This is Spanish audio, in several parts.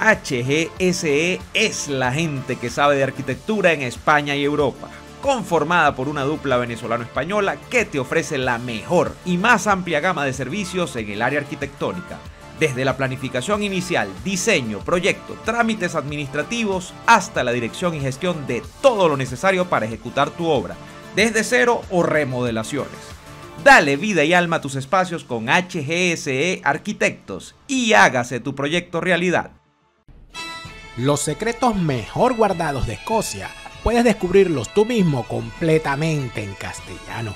HGSE es la gente que sabe de arquitectura en España y Europa, conformada por una dupla venezolano-española que te ofrece la mejor y más amplia gama de servicios en el área arquitectónica desde la planificación inicial, diseño, proyecto, trámites administrativos, hasta la dirección y gestión de todo lo necesario para ejecutar tu obra, desde cero o remodelaciones. Dale vida y alma a tus espacios con HGSE Arquitectos y hágase tu proyecto realidad. Los secretos mejor guardados de Escocia puedes descubrirlos tú mismo completamente en castellano.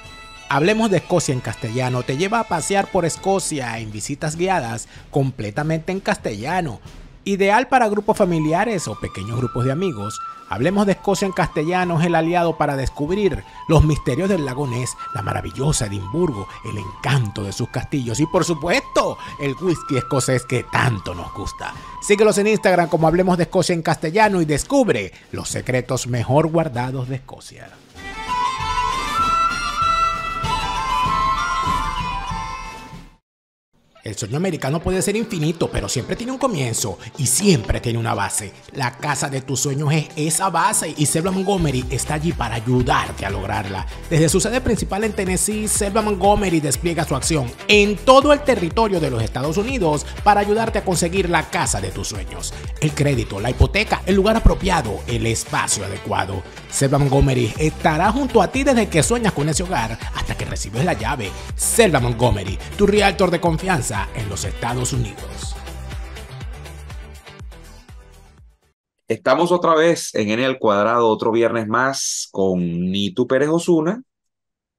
Hablemos de Escocia en castellano te lleva a pasear por Escocia en visitas guiadas completamente en castellano. Ideal para grupos familiares o pequeños grupos de amigos, Hablemos de Escocia en castellano es el aliado para descubrir los misterios del lago Ness, la maravillosa Edimburgo, el encanto de sus castillos y por supuesto el whisky escocés que tanto nos gusta. Síguelos en Instagram como Hablemos de Escocia en castellano y descubre los secretos mejor guardados de Escocia. El sueño americano puede ser infinito, pero siempre tiene un comienzo y siempre tiene una base. La casa de tus sueños es esa base y Selva Montgomery está allí para ayudarte a lograrla. Desde su sede principal en Tennessee, Selva Montgomery despliega su acción en todo el territorio de los Estados Unidos para ayudarte a conseguir la casa de tus sueños. El crédito, la hipoteca, el lugar apropiado, el espacio adecuado. Selva Montgomery estará junto a ti desde que sueñas con ese hogar hasta que recibes la llave. Selva Montgomery, tu realtor de confianza en los Estados Unidos. Estamos otra vez en N al cuadrado, otro viernes más con Nitu Pérez Osuna.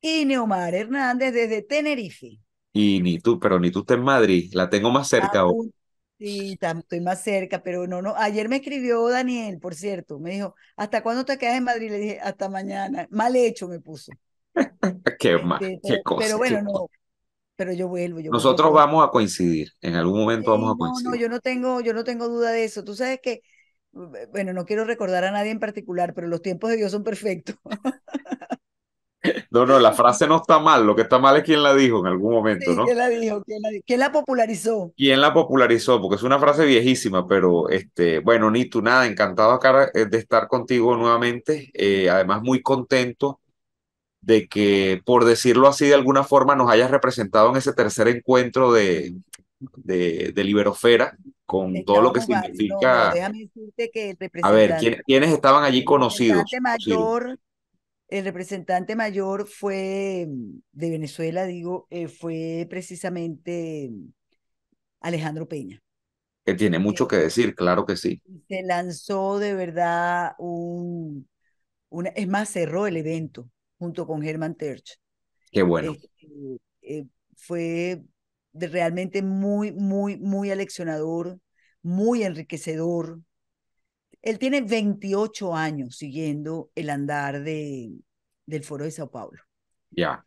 Y Neomar Hernández desde Tenerife. Y Nitu, pero Nitu está en Madrid, la tengo más cerca. hoy. Ah, sí, estoy más cerca, pero no, no. Ayer me escribió Daniel, por cierto, me dijo, ¿hasta cuándo te quedas en Madrid? Le dije, hasta mañana. Mal hecho me puso. qué, mal, este, qué cosa. Pero bueno, no, pero yo vuelvo. Yo Nosotros vamos a coincidir, en algún momento vamos a coincidir. No, no, yo no tengo, yo no tengo duda de eso. Tú sabes que, eh, bueno, no quiero recordar a nadie en particular, pero los tiempos de Dios son perfectos. No, no, la frase no está mal, lo que está mal es quién la dijo en algún momento, ¿no? ¿quién la, dijo? ¿Quién, la la popularizó? ¿Quién la popularizó? Porque es una frase viejísima, pero este, bueno, tú nada, encantado eh, de estar contigo nuevamente, eh, además muy contento de que, por decirlo así, de alguna forma nos hayas representado en ese tercer encuentro de, de, Liberofera, con todo lo que significa... déjame decirte que el representante, a ver, ¿quiénes estaban allí conocidos? El representante mayor, el representante mayor fue, mm, de Venezuela digo, eh, fue precisamente mm, Alejandro Peña. Que tiene mucho que eh, decir, claro que sí. Se lanzó de verdad un... es más, cerró el evento junto con Herman Terch. Qué bueno. Este, eh, fue realmente muy, muy, muy aleccionador, muy enriquecedor. Él tiene 28 años siguiendo el andar de, del Foro de Sao Paulo. Ya.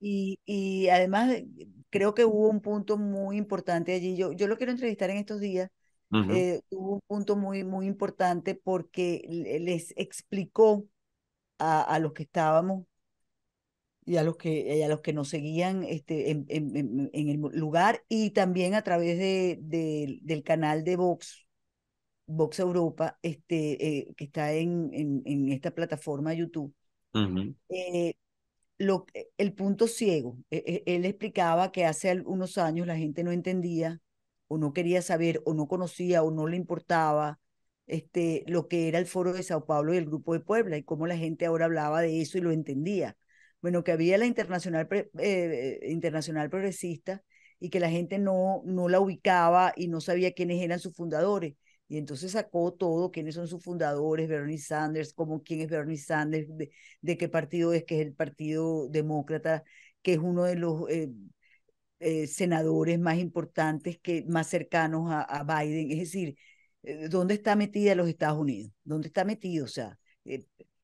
Y, además creo que hubo un punto muy importante allí. Yo, yo lo quiero entrevistar en estos días. Eh, hubo un punto muy, muy importante porque les explicó a, a los que estábamos y a los que, a los que nos seguían este, en, el lugar y también a través de, del canal de Vox, Vox Europa, este, eh, que está en, en, esta plataforma YouTube. Eh, lo, eh, el punto ciego, e, e, él explicaba que hace unos años la gente no entendía o no quería saber o no conocía o no le importaba este, lo que era el foro de Sao Paulo y el grupo de Puebla y cómo la gente ahora hablaba de eso y lo entendía bueno, que había la internacional, eh, eh, internacional progresista y que la gente no, no la ubicaba y no sabía quiénes eran sus fundadores. Y entonces sacó todo, quiénes son sus fundadores, Bernie Sanders, cómo, quién es Bernie Sanders, de, qué partido es, que es el Partido Demócrata, que es uno de los eh, senadores más importantes, que, más cercanos a, Biden. Es decir, ¿dónde está metida los Estados Unidos? ¿Dónde está metido? O sea,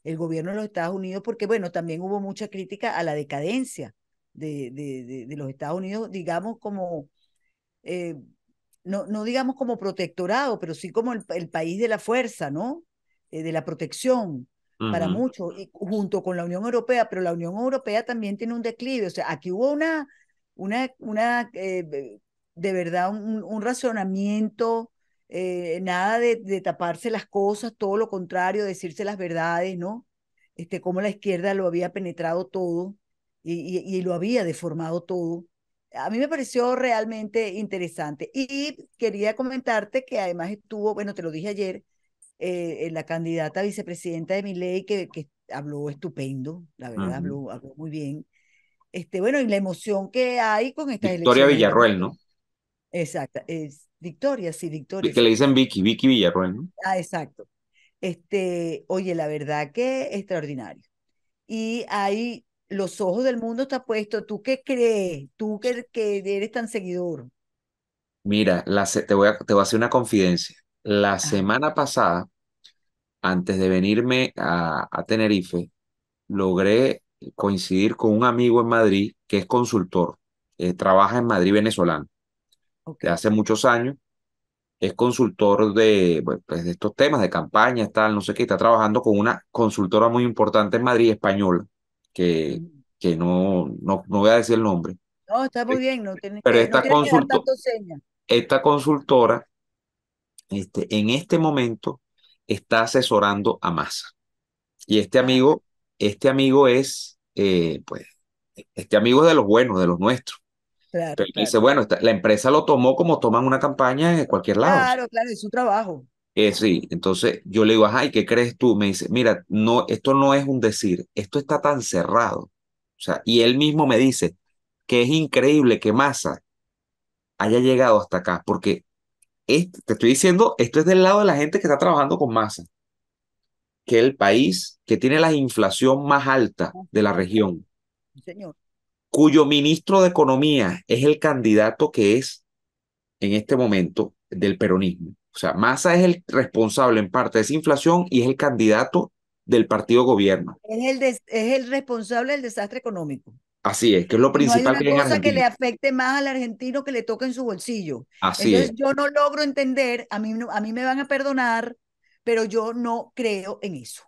el gobierno de los Estados Unidos, porque bueno, también hubo mucha crítica a la decadencia de, de, de, los Estados Unidos, digamos como, eh, no, no digamos como protectorado, pero sí como el, país de la fuerza, ¿no? Eh, de la protección para muchos, junto con la Unión Europea, pero la Unión Europea también tiene un declive, o sea, aquí hubo una, una, una eh, de verdad, un, un razonamiento eh, nada de, taparse las cosas, todo lo contrario, decirse las verdades, ¿no? Este, como la izquierda lo había penetrado todo y, lo había deformado todo. A mí me pareció realmente interesante. Y quería comentarte que además estuvo, bueno, te lo dije ayer, eh, eh, la candidata vicepresidenta de mi ley que, habló estupendo, la verdad, habló, muy bien. Este, bueno, y la emoción que hay con esta Victoria de Villarroel, ¿no? Exacto, es, Victoria, sí, Victoria. que le dicen Vicky, Vicky Villarroel, ¿no? Ah, exacto. Este, oye, la verdad que extraordinario. Y ahí los ojos del mundo está puesto. ¿Tú qué crees? ¿Tú que, eres tan seguidor? Mira, te, voy a, te a hacer una confidencia. La semana pasada, antes de venirme a, Tenerife, logré coincidir con un amigo en Madrid que es consultor, eh, trabaja en Madrid venezolano que hace muchos años. Es consultor de, pues, de estos temas, de campaña, tal, no sé qué. Está trabajando con una consultora muy importante en Madrid, española, que, que no, no, voy a decir el nombre. No, está muy eh, bien, no Pero esta, esta consultora, este, en este momento, está asesorando a Massa. Y este amigo, este amigo es, eh, pues, este amigo es de los buenos, de los nuestros. Claro, Dice, bueno, la empresa lo tomó como toman una campaña en cualquier lado. Claro, claro, es su trabajo. Eh, sí, entonces yo le digo, ay qué crees tú? Me dice, mira, no, esto no es un decir, esto está tan cerrado. O sea, y él mismo me dice que es increíble que Massa haya llegado hasta acá, porque te estoy diciendo, esto es del lado de la gente que está trabajando con Massa, que el país que tiene la inflación más alta de la región. señor cuyo ministro de Economía es el candidato que es en este momento del peronismo. O sea, Massa es el responsable en parte de esa inflación y es el candidato del partido gobierno. Es el, responsable del desastre económico. Así es, que es lo principal que que le afecte más al argentino que le toque en su bolsillo. Así Entonces, es. Yo no logro entender, a mí, a mí me van a perdonar, pero yo no creo en eso.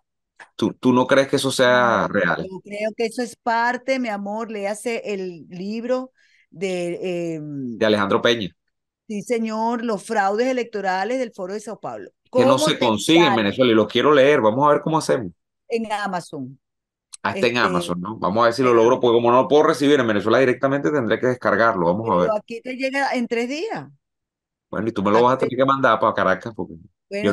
¿Tú, no crees que eso sea real? Yo creo que eso es parte, mi amor, léase el libro de... Em, de Alejandro Peña. Sí, señor, los fraudes electorales del Foro de Sao Paulo. Que no se consigue en Venezuela y los quiero leer, vamos a ver cómo hacemos. En Amazon. Hasta ah, está en este, Amazon, ¿no? Vamos a ver si lo logro, porque como no lo puedo recibir en Venezuela directamente, tendré que descargarlo, vamos a ver. aquí te llega en tres días. Bueno, y tú me lo vas a tener que mandar para Caracas, porque yo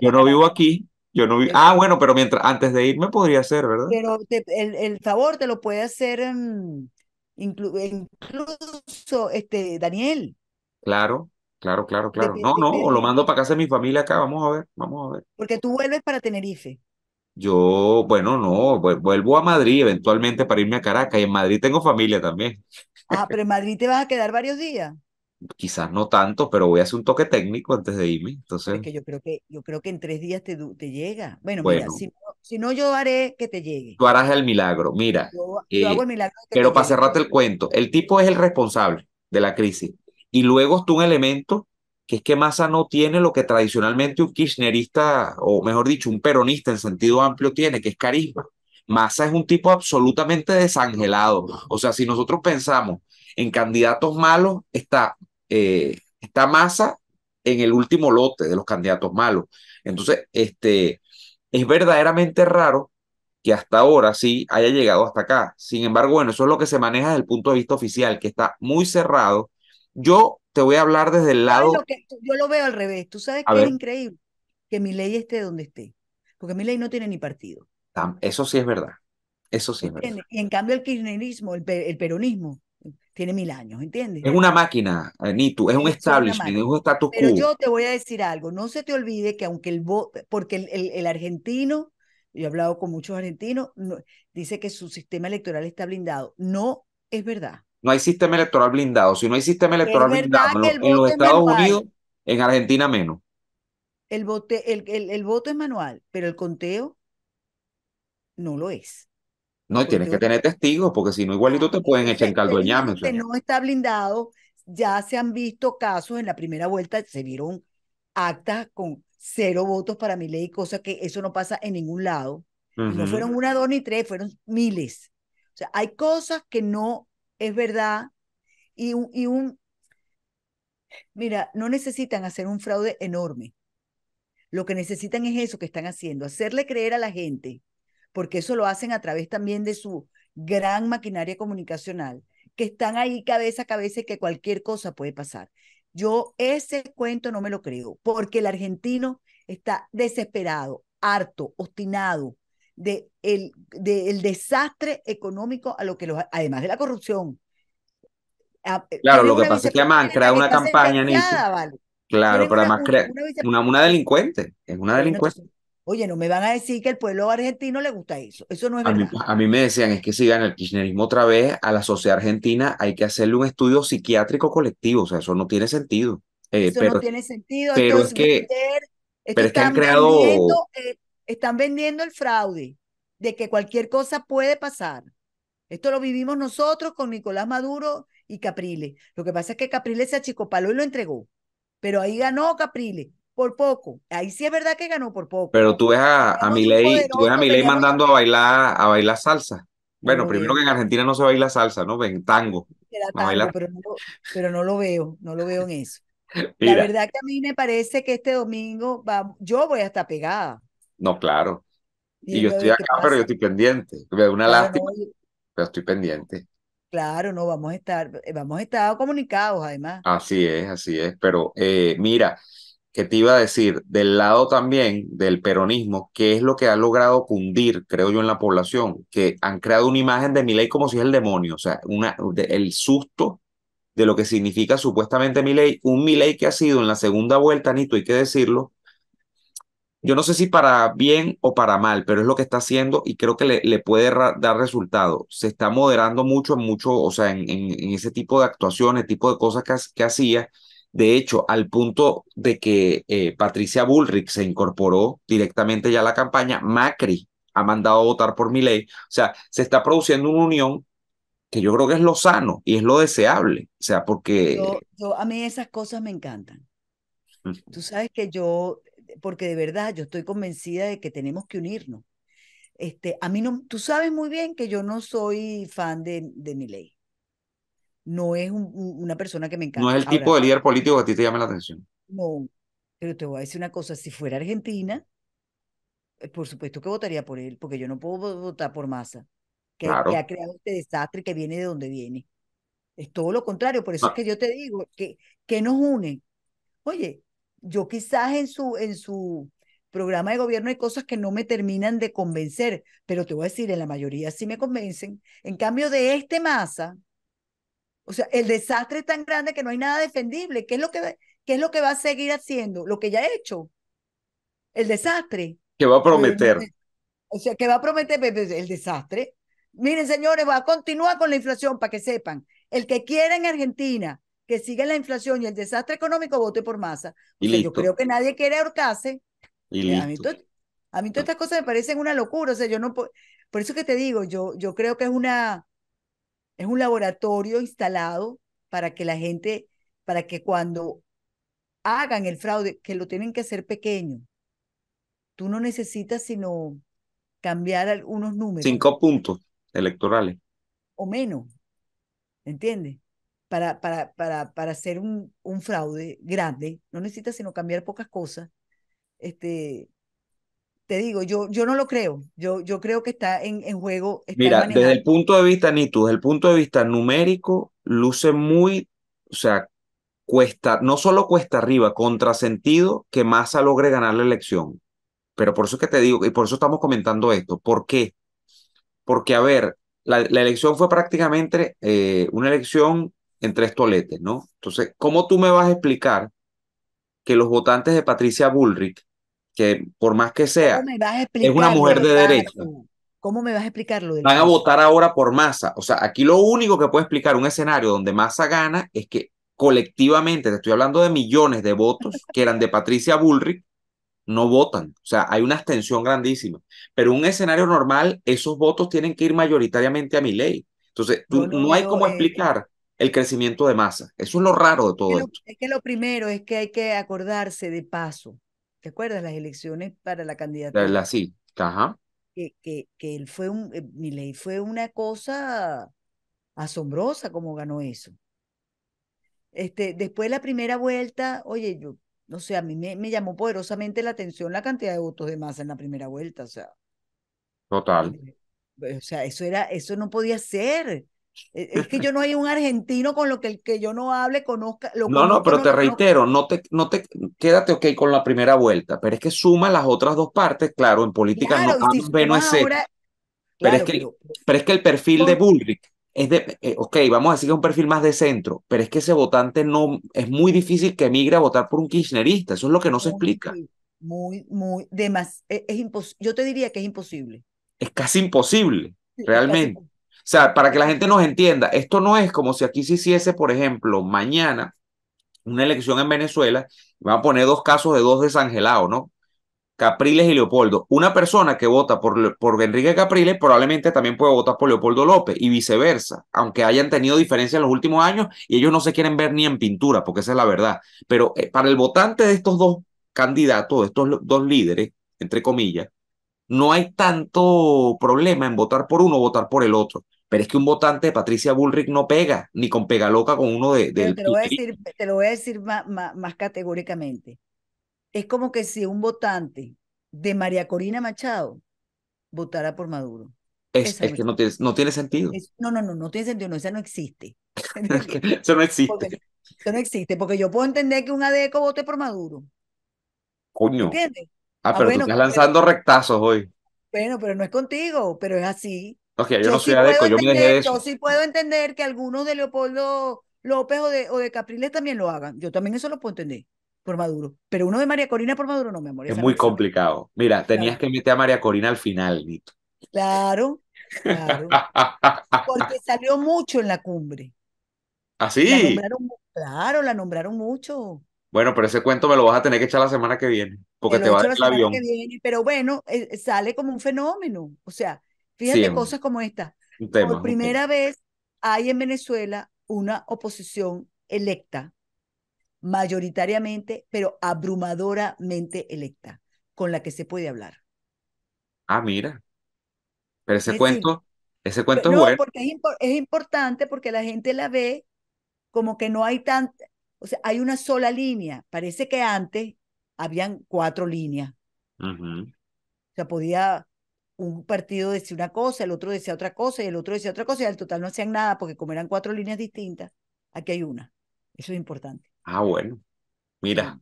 yo no vivo aquí, yo no vi... Ah, bueno, pero mientras antes de irme podría hacer, ¿verdad? Pero el, favor te lo puede hacer em, incluso este Daniel. Claro, claro, claro, claro. No, no, o lo mando para casa de mi familia acá, vamos a ver, vamos a ver. Porque tú vuelves para Tenerife. Yo, bueno, no, vuelvo a Madrid eventualmente para irme a Caracas y en Madrid tengo familia también. Ah, pero en Madrid te vas a quedar varios días quizás no tanto, pero voy a hacer un toque técnico antes de irme. Entonces... que yo creo que, yo creo que en tres días te, te llega. Bueno, mira, si no, si no, yo haré que te llegue. Tú harás el milagro, mira. yo hago eh, el milagro pero para cerrarte el cuento, el tipo es el responsable de la crisis. Y luego está un elemento que es que Massa no tiene lo que tradicionalmente un kirchnerista, o mejor dicho, un peronista en sentido amplio tiene, que es carisma. Massa es un tipo absolutamente desangelado. O sea, si nosotros pensamos en candidatos malos, está eh, esta está masa en el último lote de los candidatos malos. Entonces, este, es verdaderamente raro que hasta ahora sí haya llegado hasta acá. Sin embargo, bueno, eso es lo que se maneja desde el punto de vista oficial, que está muy cerrado. Yo te voy a hablar desde el lado... yo lo veo al revés. Tú sabes que es increíble que mi ley esté donde esté, porque mi ley no tiene ni partido. Eso sí es verdad. Eso sí es verdad. en cambio el kirchnerismo, el peronismo, tiene mil años, ¿entiendes? Es una máquina, eh, Nitu, es un establishment, es un status quo. Pero yo te voy a decir algo, no se te olvide que aunque el voto, porque el, argentino, yo he hablado con muchos argentinos, dice que su sistema electoral está blindado. No es verdad. No hay sistema electoral blindado. Si no hay sistema electoral blindado en, los Estados Unidos, en Argentina menos. El, el, el voto es manual, pero el conteo no lo es. No, tienes que tener testigos, porque si no, igualito te pueden echar en caldo No está blindado, ya se han visto casos en la primera vuelta, se vieron actas con cero votos para mi ley, cosa que eso no pasa en ningún lado. No fueron una, dos ni tres, fueron miles. O sea, hay cosas que no es verdad y y un mira, no necesitan hacer un fraude enorme. Lo que necesitan es eso que están haciendo, hacerle creer a la gente porque eso lo hacen a través también de su gran maquinaria comunicacional, que están ahí cabeza a cabeza y que cualquier cosa puede pasar. Yo ese cuento no me lo creo, porque el argentino está desesperado, harto, obstinado de el, desastre económico a lo que los, además de la corrupción. Ah, eh, claro, lo que pasa es que a Mancra una campaña en Claro, pero además crea. una, una, delincuente, es una delincuente. Oye, no me van a decir que el pueblo argentino le gusta eso. Eso no es a verdad. a mí me decían, es que si el kirchnerismo otra vez a la sociedad argentina, hay que hacerle un estudio psiquiátrico colectivo. O sea, eso no tiene sentido. Eh, eso no tiene sentido. Pero es que, están, vendiendo, eh, están vendiendo el fraude de que cualquier cosa puede pasar. Esto lo vivimos nosotros con Nicolás Maduro y Capriles. Lo que pasa es que Capriles se achicopaló y lo entregó. Pero ahí ganó Capriles por poco. Ahí sí es verdad que ganó por poco. Pero tú ves a, a Milei, tú ves a Milei mandando a bailar, a bailar salsa. Bueno, primero que en Argentina no se baila salsa, ¿no? ven pues tango. pero, no lo, veo, no lo veo en eso. La verdad que a mí me parece que este domingo va, yo voy estar pegada. No, claro. Y, yo estoy acá, pero yo estoy pendiente. Una lástima, pero estoy pendiente. Claro, no, vamos a estar, eh, vamos a estar comunicados además. Así es, así es. Pero eh, mira, que te iba a decir, del lado también del peronismo, qué es lo que ha logrado cundir, creo yo, en la población, que han creado una imagen de Milei como si es el demonio, o sea, una, el susto de lo que significa supuestamente Milei, un Milei que ha sido en la segunda vuelta, Nito, hay que decirlo, yo no sé si para bien o para mal, pero es lo que está haciendo y creo que le, le puede dar resultado. Se está moderando mucho en mucho, o sea, en, en, ese tipo de actuaciones, tipo de cosas que, que hacía de hecho, al punto de que eh, Patricia Bullrich se incorporó directamente ya a la campaña, Macri ha mandado a votar por mi ley. O sea, se está produciendo una unión que yo creo que es lo sano y es lo deseable. O sea, porque... a mí esas cosas me encantan. Tú sabes que yo, porque de verdad yo estoy convencida de que tenemos que unirnos. Este, a mí no, tú sabes muy bien que yo no soy fan de, de mi ley no es una persona que me encanta. No es el tipo de líder político que a ti te llama la atención. No, pero te voy a decir una cosa, si fuera Argentina, eh, por supuesto que votaría por él, porque yo no puedo votar por Massa, que, ha creado este desastre que viene de donde viene. Es todo lo contrario, por eso es ah. que yo te digo, que, que nos une. Oye, yo quizás en su, en su programa de gobierno hay cosas que no me terminan de convencer, pero te voy a decir, en la mayoría sí me convencen. En cambio de este Massa, o sea, el desastre es tan grande que no hay nada defendible. ¿Qué es lo que, qué es lo que va a seguir haciendo? Lo que ya ha hecho. El desastre. ¿Qué va a prometer. O sea, que pues, va a prometer pues, el desastre. Miren, señores, va a continuar con la inflación para que sepan. El que quiera en Argentina que siga la inflación y el desastre económico, vote por masa. yo creo que nadie quiere ahorcarse. Eh, a, mí a mí todas estas cosas me parecen una locura. O sea, yo no Por eso que te digo, yo, yo creo que es una es un laboratorio instalado para que la gente, para que cuando hagan el fraude, que lo tienen que hacer pequeño, tú no necesitas sino cambiar algunos números. Cinco puntos electorales. O menos, ¿entiendes? Para, para, para, para hacer un, un fraude grande, no necesitas sino cambiar pocas cosas. Este, te digo, yo, yo no lo creo. Yo, yo creo que está en, juego. Mira, desde el punto de vista, Nitu, desde el punto de vista numérico, luce muy, o sea, cuesta, no solo cuesta arriba, contrasentido que Massa logre ganar la elección. Pero por eso es que te digo, y por eso estamos comentando esto. ¿Por qué? Porque, a ver, la, elección fue prácticamente eh, una elección en tres toletes, ¿no? Entonces, ¿cómo tú me vas a explicar que los votantes de Patricia Bullrich que por más que sea, es una mujer de derecho ¿Cómo me vas a explicarlo? Van a votar ahora por masa, O sea, aquí lo único que puede explicar un escenario donde masa gana es que colectivamente, te estoy hablando de millones de votos que eran de Patricia Bullrich, no votan. O sea, hay una abstención grandísima. Pero un escenario normal, esos votos tienen que ir mayoritariamente a mi ley. Entonces, no, hay cómo eh, eh, explicar el crecimiento de masa, Eso es lo raro de todo esto. Es que lo primero es que hay que acordarse de paso ¿te acuerdas? Las elecciones para la candidatura. La, la sí, ajá. Que, que, él fue un, eh, mi ley fue una cosa asombrosa como ganó eso. Este, después de la primera vuelta, oye, yo, no sé, a mí me, llamó poderosamente la atención la cantidad de votos de masa en la primera vuelta, o sea. Total. Eh, o sea, eso era, eso no podía ser. Eh, es que yo no hay un argentino con lo que, el que yo no hable, conozca. no, no, pero te reitero, no te, no te, quédate ok con la primera vuelta, pero es que suma las otras dos partes, claro, en política no, B no es C. pero, es que, pero, es que, el perfil de Bullrich es de, eh, ok, vamos a decir que es un perfil más de centro, pero es que ese votante no, es muy difícil que emigre a votar por un kirchnerista, eso es lo que no se explica. Muy, muy, de e, es, yo te diría que es imposible. Es casi imposible, realmente. O sea, para que la gente nos entienda, esto no es como si aquí se hiciese, por ejemplo, mañana una elección en Venezuela, va a poner dos casos de dos desangelados, ¿no? Capriles y Leopoldo. Una persona que vota por, por Enrique Capriles probablemente también puede votar por Leopoldo López y viceversa, aunque hayan tenido diferencias en los últimos años y ellos no se quieren ver ni en pintura, porque esa es la verdad. Pero eh, para el votante de estos dos candidatos, de estos dos líderes, entre comillas, no hay tanto problema en votar por uno o votar por el otro. Pero es que un votante de Patricia Bullrich no pega, ni con pega loca con uno de... de te, lo voy a decir, te, lo voy a decir, más, categóricamente. Es como que si un votante de María Corina Machado votara por Maduro. Es, que no tiene, no tiene sentido. no, no, no, no tiene sentido, no, esa no existe. eso no existe. eso no existe, porque yo puedo entender que un ADECO vote por Maduro. Coño. Ah, ah, pero tú estás lanzando rectazos hoy. Bueno, pero no es contigo, pero es así. O yo, yo no soy sí yo me dejé eso. Yo sí puedo entender que algunos de Leopoldo López o de, o Capriles también lo hagan. Yo también eso lo puedo entender por Maduro. Pero uno de María Corina por Maduro no, me amor. Es muy complicado. Mira, tenías que meter a María Corina al final, Nito. Claro, claro. Porque salió mucho en la cumbre. ¿Así? ¿Ah, claro, la nombraron mucho. Bueno, pero ese cuento me lo vas a tener que echar la semana que viene porque te va el avión. pero bueno, eh, eh, sale como un fenómeno. O sea, fíjate cosas como esta. Por primera vez hay en Venezuela una oposición electa, mayoritariamente, pero abrumadoramente electa, con la que se puede hablar. Ah, mira. Pero ese cuento, ese cuento es bueno. porque es, importante porque la gente la ve como que no hay tan, o sea, hay una sola línea. Parece que antes habían cuatro líneas. O sea, podía un partido decir una cosa, el otro decía otra cosa y el otro decía otra cosa y al total no hacían nada porque como eran cuatro líneas distintas, aquí hay una. Eso es importante. Ah, bueno. Mira.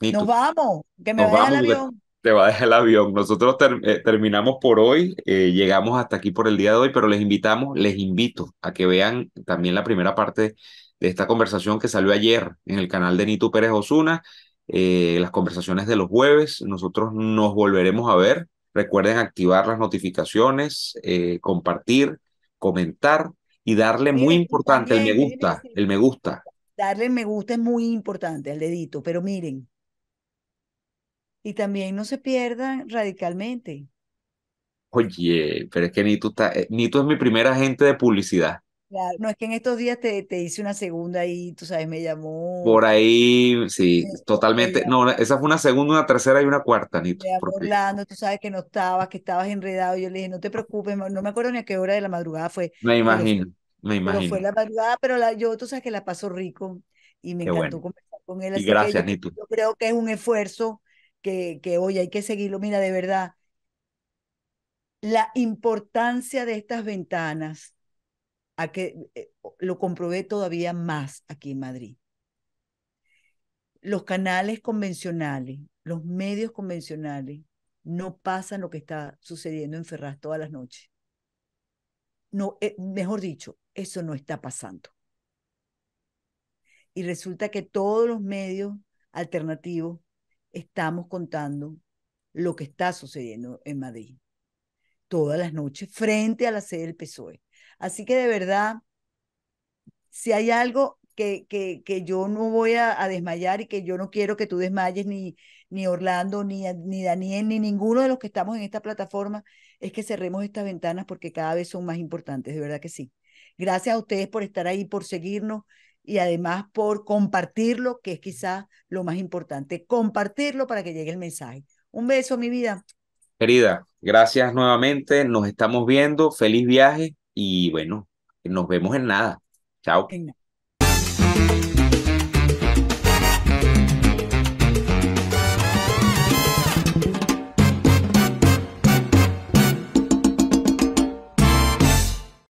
Nos vamos, que me vaya el avión. Te va a dejar el avión. Nosotros eh, terminamos por hoy, eh, llegamos hasta aquí por el día de hoy, pero les invitamos, les invito a que vean también la primera parte de esta conversación que salió ayer en el canal de Nitu Pérez Osuna eh, las conversaciones de los jueves. Nosotros nos volveremos a ver. Recuerden activar las notificaciones, eh, compartir, comentar y darle muy importante el me gusta, el me gusta. Darle me gusta es muy importante al dedito, pero miren. Y también no se pierdan radicalmente. Oye, pero es que Nito, está, eh, es mi primera agente de publicidad. Claro, no, es que en estos días te, te hice una segunda y tú sabes, me llamó. Por ahí, sí, totalmente. No, esa fue una segunda, una tercera y una cuarta, Nito. Me llamó tú sabes que no estabas, que estabas enredado. Yo le dije, no te preocupes, no me acuerdo ni a qué hora de la madrugada fue. Me imagino, me imagino. No fue la madrugada, pero la, yo, tú sabes que la paso rico y me encantó conversar con él. y gracias, Nito. Yo creo que es un esfuerzo que, que, hoy hay que seguirlo. Mira, de verdad, la importancia de estas ventanas eh, lo comprobé todavía más aquí en Madrid. Los canales convencionales, los medios convencionales, no pasan lo que está sucediendo en Ferraz todas las noches. No, eh, mejor dicho, eso no está pasando. Y resulta que todos los medios alternativos estamos contando lo que está sucediendo en Madrid todas las noches frente a la sede del PSOE. Así que de verdad, si hay algo que, que, que yo no voy a, desmayar y que yo no quiero que tú desmayes, ni, ni Orlando, ni, ni Daniel, ni ninguno de los que estamos en esta plataforma, es que cerremos estas ventanas porque cada vez son más importantes, de verdad que sí. Gracias a ustedes por estar ahí, por seguirnos y además por compartirlo, que es quizás lo más importante, compartirlo para que llegue el mensaje. Un beso, mi vida. Querida, gracias nuevamente, nos estamos viendo, feliz viaje y bueno, nos vemos en nada. Chao.